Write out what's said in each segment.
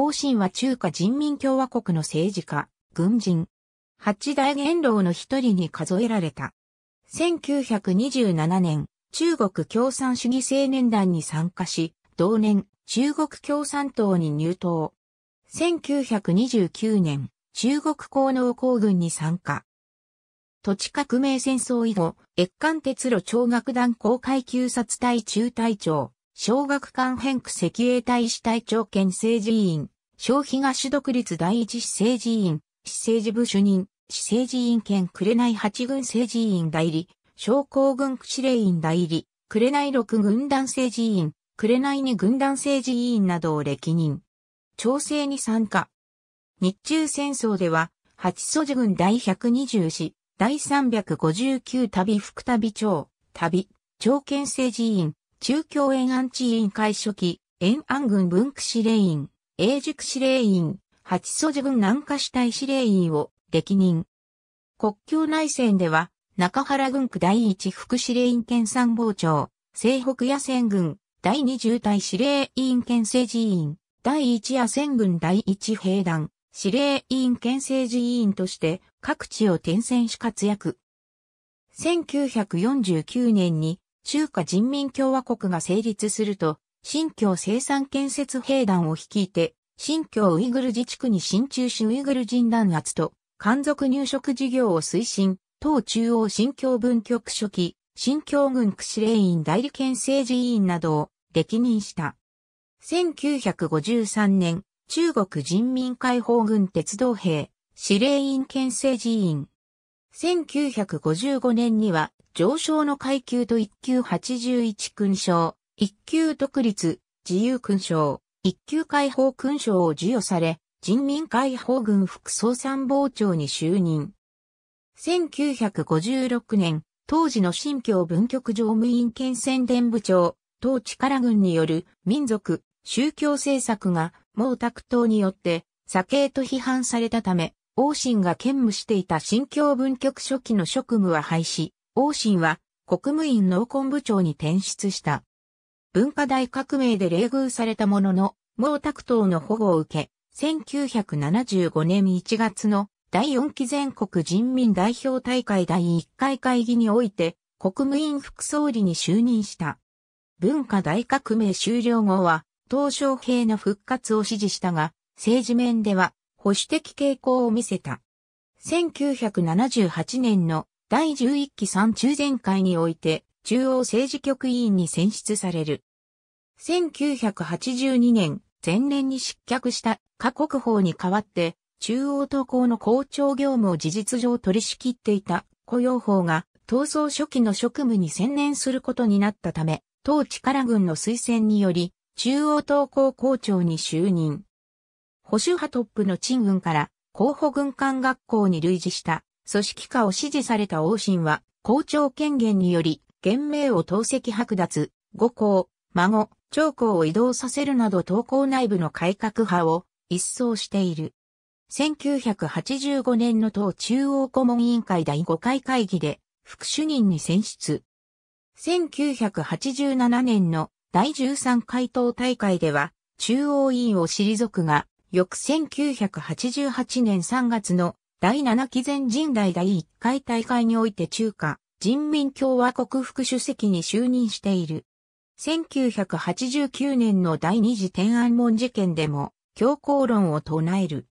王信は中華人民共和国の政治家、軍人。八大元老の一人に数えられた。1927年、中国共産主義青年団に参加し、同年、中国共産党に入党。1929年、中国工農工軍に参加。土地革命戦争以後、越韓鉄路超楽団公会級殺隊中隊長、小学館変区赤衛隊支隊長兼政治委員、小東独立第一市政治委員、市政治部主任、市政治委員兼紅八軍政治委員代理、小公軍区司令員代理、紅六軍団政治委員、紅二軍団政治委員などを歴任。調整に参加。日中戦争では、八素寺軍第120師、第359旅副旅長、旅、長県政治委員、中京延安地委員会初期、延安軍文区司令員、英塾司令員、八祖寺軍南下主隊司令員を歴任。国境内戦では、中原軍区第一副司令員兼参謀長、西北野戦軍、第二重隊司令員兼政治委員、第一野戦軍第一兵団、司令員兼政治委員として各地を転戦し活躍。1949年に中華人民共和国が成立すると、新疆生産建設兵団を率いて、新疆ウイグル自治区に進駐しウイグル人弾圧と、漢族入植事業を推進、党中央新疆分局初期、新疆軍区司令員代理県政治委員などを歴任した。1953年、中国人民解放軍鉄道兵、司令員県政治委員。1955年には、上昇の階級と一級81勲章、一級独立、自由勲章、一級解放勲章を授与され、人民解放軍副総参謀長に就任。1956年、当時の新疆文局常務員兼宣伝部長、当力軍による民族、宗教政策が毛沢東によって、左傾と批判されたため、王震が兼務していた新疆文局初期の職務は廃止。王信は国務院農根部長に転出した。文化大革命で冷遇されたものの、毛沢東の保護を受け、1975年1月の第4期全国人民代表大会第1回会議において、国務院副総理に就任した。文化大革命終了後は、東昇平の復活を支持したが、政治面では保守的傾向を見せた。1978年の第11期3中全会において、中央政治局委員に選出される。1982年、前年に失脚した各国法に代わって、中央投校の校長業務を事実上取り仕切っていた雇用法が、闘争初期の職務に専念することになったため、当地から軍の推薦により、中央投校校長に就任。保守派トップの陳軍から、候補軍官学校に類似した組織化を指示された王信は、校長権限により、厳名を投石剥奪、五校、孫、長校を移動させるなど東校内部の改革派を一掃している。1985年の党中央顧問委員会第5回会議で副主任に選出。1987年の第13回党大会では中央委員を退くが、翌1988年3月の第七期前人代第一回大会において中華人民共和国副主席に就任している。1989年の第二次天安門事件でも強硬論を唱える。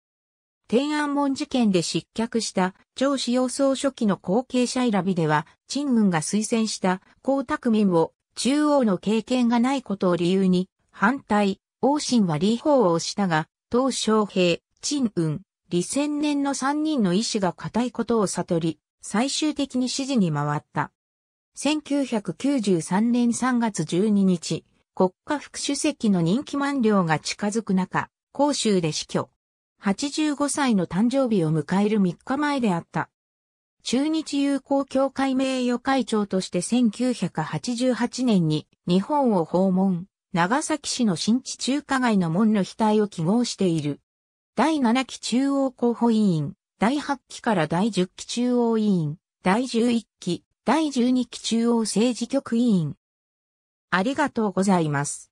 天安門事件で失脚した張志陽総書記の後継者選びでは、陳軍が推薦した江沢民を中央の経験がないことを理由に反対、王信は李鳳をしたが、鄧小平、陳雲、李千年の3人の意志が固いことを悟り、最終的に指示に回った。1993年3月12日、国家副主席の任期満了が近づく中、広州で死去。85歳の誕生日を迎える3日前であった。中日友好協会名誉会長として1988年に日本を訪問、長崎市の新地中華街の門の額を記号している。第7期中央候補委員、第8期から第10期中央委員、第11期、第12期中央政治局委員。ありがとうございます。